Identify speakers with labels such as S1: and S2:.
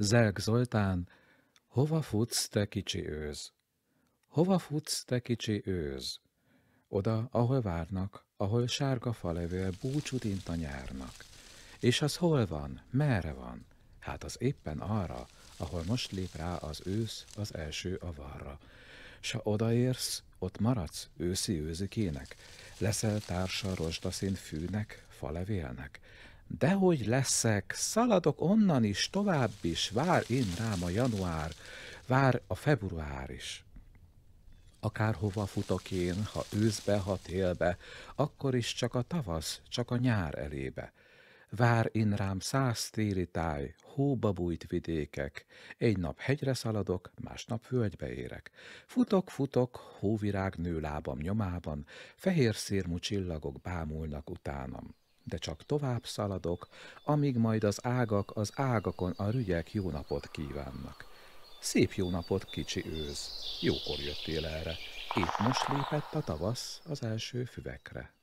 S1: Zelk Zoltán, hova futsz, te kicsi őz? Hova futsz, te kicsi őz? Oda, ahol várnak, ahol sárga falevél búcsút int a nyárnak. És az hol van? Merre van? Hát az éppen arra, ahol most lép rá az ősz az első avarra. S ha odaérsz, ott maradsz őszi őzikének, leszel társa rozsdaszín fűnek, falevélnek, Dehogy leszek, szaladok onnan is, tovább is, vár én rám a január, vár a február is. Akárhova futok én, ha őszbe, ha télbe, akkor is csak a tavasz, csak a nyár elébe. Vár én rám száz téli táj, hóba bújt vidékek. Egy nap hegyre szaladok, másnap földbe érek. Futok, futok, hóvirág nő lábam nyomában, fehér szérmú csillagok bámulnak utánam de csak tovább szaladok, amíg majd az ágak az ágakon a rügyek jó napot kívánnak. Szép jó napot, kicsi őz, jókor jöttél erre, épp most lépett a tavasz az első füvekre.